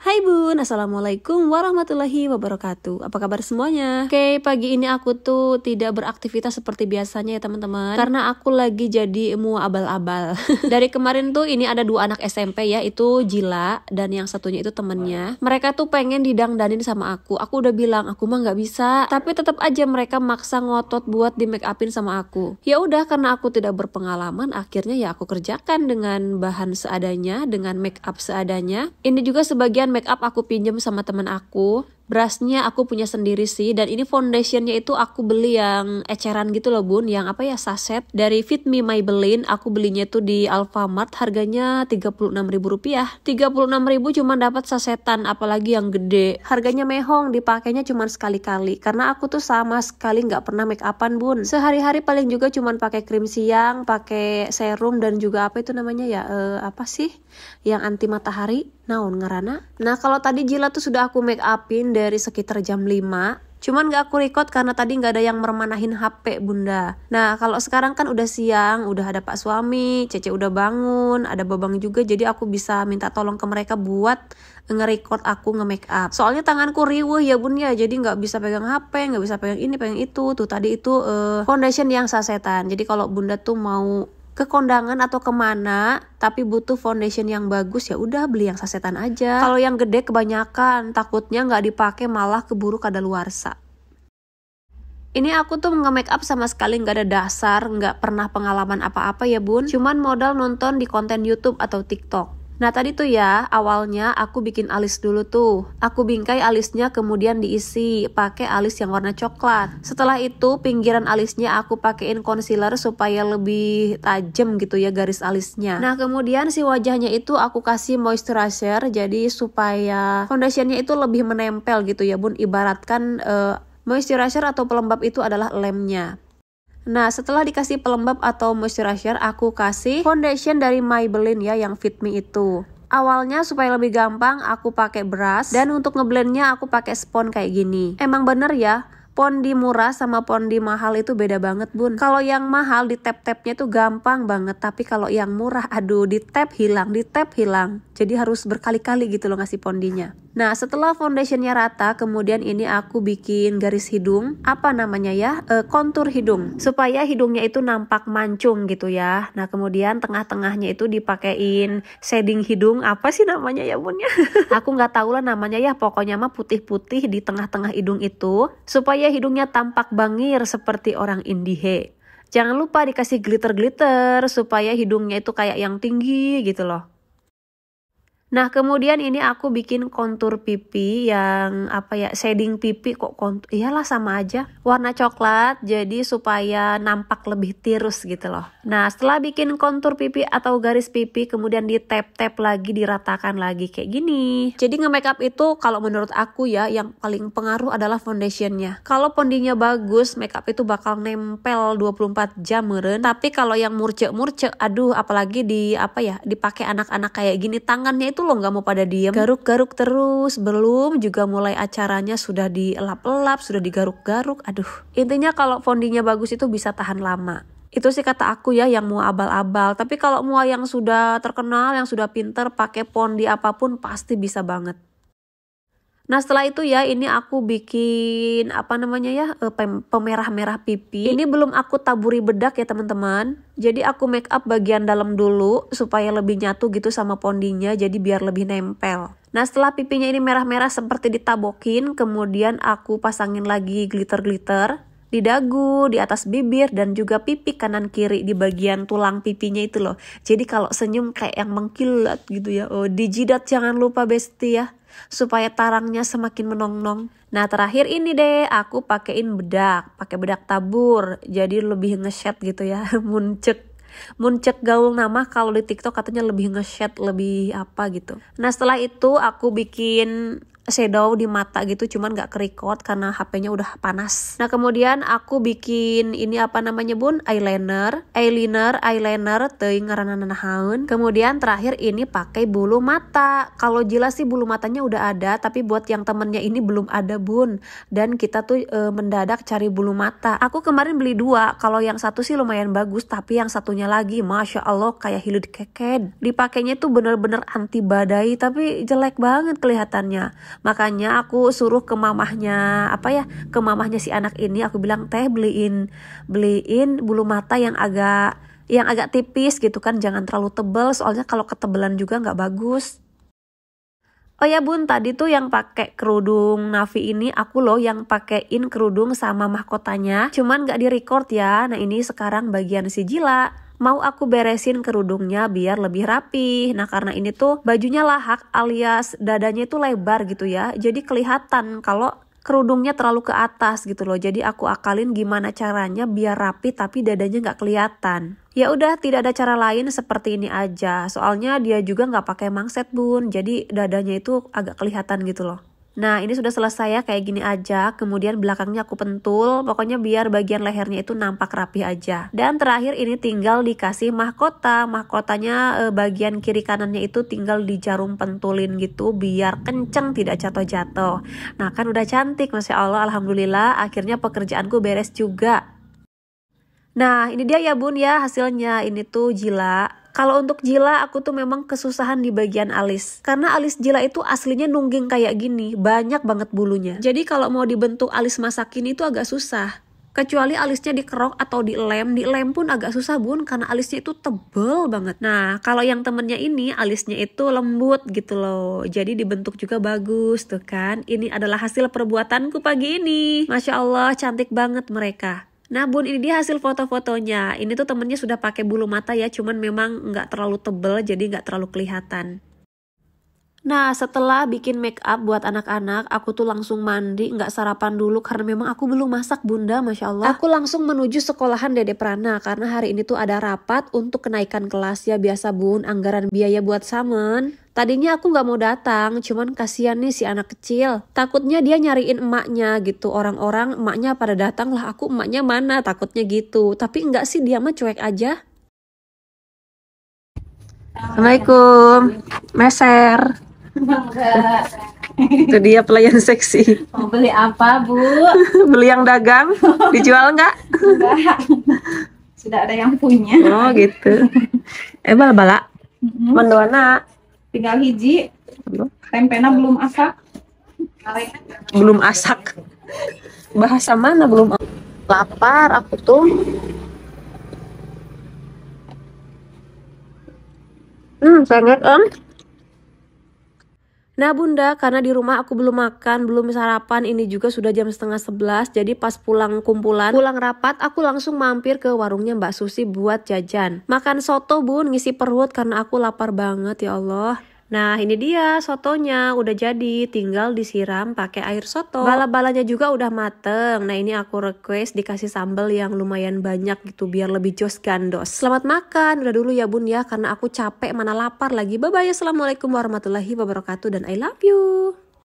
Hai Bun, Assalamualaikum warahmatullahi wabarakatuh Apa kabar semuanya? Oke, pagi ini aku tuh tidak beraktivitas seperti biasanya ya teman-teman Karena aku lagi jadi mua abal-abal Dari kemarin tuh ini ada dua anak SMP ya Itu Jila dan yang satunya itu temennya Mereka tuh pengen didangdanin sama aku Aku udah bilang, aku mah nggak bisa Tapi tetap aja mereka maksa ngotot buat di make upin sama aku Ya udah, karena aku tidak berpengalaman Akhirnya ya aku kerjakan dengan bahan seadanya Dengan make up seadanya Ini juga sebagian make up aku pinjem sama temen aku Berasnya aku punya sendiri sih dan ini foundationnya itu aku beli yang eceran gitu loh bun, yang apa ya saset dari Fit Me Maybelline. Aku belinya tuh di Alfamart harganya Rp36.000. Rp36.000 cuma dapat sasetan apalagi yang gede. Harganya mehong dipakainya cuma sekali-kali karena aku tuh sama sekali nggak pernah make upan bun. Sehari-hari paling juga cuma pakai krim siang, pakai serum dan juga apa itu namanya ya eh, apa sih yang anti matahari naon ngerana. Nah kalau tadi Jila tuh sudah aku make upin dari sekitar jam 5 Cuman gak aku record karena tadi gak ada yang meremanahin HP bunda. Nah kalau sekarang kan udah siang, udah ada pak suami, cece udah bangun, ada babang juga jadi aku bisa minta tolong ke mereka buat nge-record aku nge-make up. Soalnya tanganku riweh ya bun ya, jadi gak bisa pegang HP, gak bisa pegang ini, pegang itu. Tuh tadi itu uh, foundation yang sasetan. Jadi kalau bunda tuh mau ke kondangan atau kemana tapi butuh foundation yang bagus ya udah beli yang sasetan aja kalau yang gede kebanyakan takutnya nggak dipakai malah keburu kadaluarsa ini aku tuh nge make up sama sekali nggak ada dasar, nggak pernah pengalaman apa-apa ya bun. Cuman modal nonton di konten YouTube atau TikTok. Nah tadi tuh ya awalnya aku bikin alis dulu tuh. Aku bingkai alisnya kemudian diisi pakai alis yang warna coklat. Setelah itu pinggiran alisnya aku pakein concealer supaya lebih tajam gitu ya garis alisnya. Nah kemudian si wajahnya itu aku kasih moisturizer jadi supaya foundationnya itu lebih menempel gitu ya bun. Ibaratkan uh, moisturizer atau pelembab itu adalah lemnya. Nah, setelah dikasih pelembab atau moisturizer, aku kasih foundation dari Maybelline ya yang Fit Me itu. Awalnya supaya lebih gampang aku pakai brush dan untuk ngeblendnya aku pakai spons kayak gini. Emang bener ya, pondi murah sama pondi mahal itu beda banget bun. Kalau yang mahal di tap-tapnya tuh gampang banget, tapi kalau yang murah aduh di tap hilang, di tap hilang. Jadi harus berkali-kali gitu loh ngasih pondinya. Nah, setelah foundationnya rata, kemudian ini aku bikin garis hidung, apa namanya ya, e, kontur hidung, supaya hidungnya itu nampak mancung gitu ya. Nah, kemudian tengah-tengahnya itu dipakein shading hidung, apa sih namanya ya bun ya? aku nggak tahu lah namanya ya, pokoknya mah putih-putih di tengah-tengah hidung itu, supaya hidungnya tampak bangir seperti orang Indihe. Jangan lupa dikasih glitter-glitter supaya hidungnya itu kayak yang tinggi gitu loh. Nah, kemudian ini aku bikin kontur pipi yang apa ya, shading pipi kok kontur. Iyalah sama aja. Warna coklat jadi supaya nampak lebih tirus gitu loh. Nah, setelah bikin kontur pipi atau garis pipi kemudian di tap-tap lagi, diratakan lagi kayak gini. Jadi nge-makeup itu kalau menurut aku ya yang paling pengaruh adalah foundationnya. Kalau pondinya bagus, makeup itu bakal nempel 24 jam meren. Tapi kalau yang murce-murce, aduh apalagi di apa ya, dipakai anak-anak kayak gini tangannya itu tuh lo nggak mau pada diem garuk-garuk terus belum juga mulai acaranya sudah dielap-elap sudah digaruk-garuk aduh intinya kalau fondinya bagus itu bisa tahan lama itu sih kata aku ya yang mau abal-abal tapi kalau mau yang sudah terkenal yang sudah pinter pakai pondi apapun pasti bisa banget Nah setelah itu ya ini aku bikin apa namanya ya eh, pemerah-merah pipi. Ini belum aku taburi bedak ya teman-teman. Jadi aku make up bagian dalam dulu supaya lebih nyatu gitu sama pondinya jadi biar lebih nempel. Nah setelah pipinya ini merah-merah seperti ditabokin kemudian aku pasangin lagi glitter-glitter di dagu, di atas bibir, dan juga pipi kanan kiri di bagian tulang pipinya itu loh. Jadi kalau senyum kayak yang mengkilat gitu ya. Oh, di jidat jangan lupa besti ya supaya tarangnya semakin menongnong. Nah terakhir ini deh aku pakein bedak, pakai bedak tabur jadi lebih ngeset gitu ya, muncek. Muncek gaul nama kalau di TikTok katanya lebih ngeset, lebih apa gitu. Nah setelah itu aku bikin shadow di mata gitu cuman gak kerikot karena HP-nya udah panas. Nah kemudian aku bikin ini apa namanya bun eyeliner, eyeliner, eyeliner teuing ngarananahaun. Kemudian terakhir ini pakai bulu mata. Kalau jelas sih bulu matanya udah ada tapi buat yang temennya ini belum ada bun dan kita tuh e, mendadak cari bulu mata. Aku kemarin beli dua kalau yang satu sih lumayan bagus tapi yang satunya lagi masya Allah kayak hilud keket. Dipakainya tuh bener-bener anti badai tapi jelek banget kelihatannya makanya aku suruh ke mamahnya apa ya ke mamahnya si anak ini aku bilang teh beliin beliin bulu mata yang agak yang agak tipis gitu kan jangan terlalu tebel soalnya kalau ketebelan juga nggak bagus Oh ya bun, tadi tuh yang pakai kerudung Navi ini aku loh yang pakein kerudung sama mahkotanya. Cuman gak direcord ya. Nah ini sekarang bagian si Jila mau aku beresin kerudungnya biar lebih rapi. Nah karena ini tuh bajunya lahak alias dadanya itu lebar gitu ya. Jadi kelihatan kalau kerudungnya terlalu ke atas gitu loh. Jadi aku akalin gimana caranya biar rapi tapi dadanya nggak kelihatan. Ya udah tidak ada cara lain seperti ini aja. Soalnya dia juga nggak pakai mangset bun. Jadi dadanya itu agak kelihatan gitu loh. Nah ini sudah selesai ya kayak gini aja Kemudian belakangnya aku pentul Pokoknya biar bagian lehernya itu nampak rapi aja Dan terakhir ini tinggal dikasih mahkota Mahkotanya eh, bagian kiri kanannya itu tinggal di jarum pentulin gitu Biar kenceng tidak jatuh-jatuh Nah kan udah cantik Masya Allah Alhamdulillah Akhirnya pekerjaanku beres juga Nah ini dia ya bun ya hasilnya Ini tuh jila kalau untuk jila, aku tuh memang kesusahan di bagian alis. Karena alis jila itu aslinya nungging kayak gini, banyak banget bulunya. Jadi kalau mau dibentuk alis masa kini itu agak susah. Kecuali alisnya dikerok atau dilem, dilem pun agak susah bun karena alisnya itu tebel banget. Nah, kalau yang temennya ini alisnya itu lembut gitu loh. Jadi dibentuk juga bagus tuh kan. Ini adalah hasil perbuatanku pagi ini. Masya Allah, cantik banget mereka. Nah bun ini dia hasil foto-fotonya. Ini tuh temennya sudah pakai bulu mata ya, cuman memang nggak terlalu tebel jadi nggak terlalu kelihatan. Nah setelah bikin make up buat anak-anak, aku tuh langsung mandi, nggak sarapan dulu karena memang aku belum masak bunda, masya Allah. Aku langsung menuju sekolahan Dede Prana karena hari ini tuh ada rapat untuk kenaikan kelas ya biasa bun, anggaran biaya buat Saman. Tadinya aku gak mau datang, cuman kasihan nih si anak kecil. Takutnya dia nyariin emaknya gitu. Orang-orang emaknya pada datang lah, aku emaknya mana, takutnya gitu. Tapi enggak sih, dia mah cuek aja. Assalamualaikum, meser. Itu dia pelayan seksi. Mau beli apa, Bu? beli yang dagang, dijual enggak? Enggak. Sudah ada yang punya. Oh, gitu. Eh, bala-bala. Mm -hmm. Mendoana tinggal hiji tempena belum asak belum asak bahasa mana belum lapar aku tuh hmm sangat om Nah bunda, karena di rumah aku belum makan, belum sarapan, ini juga sudah jam setengah sebelas, jadi pas pulang kumpulan, pulang rapat, aku langsung mampir ke warungnya Mbak Susi buat jajan. Makan soto bun, ngisi perut karena aku lapar banget ya Allah. Nah ini dia sotonya udah jadi tinggal disiram pakai air soto Bala-balanya juga udah mateng Nah ini aku request dikasih sambal yang lumayan banyak gitu biar lebih jos gandos Selamat makan udah dulu ya bun ya karena aku capek mana lapar lagi Bye bye assalamualaikum warahmatullahi wabarakatuh dan I love you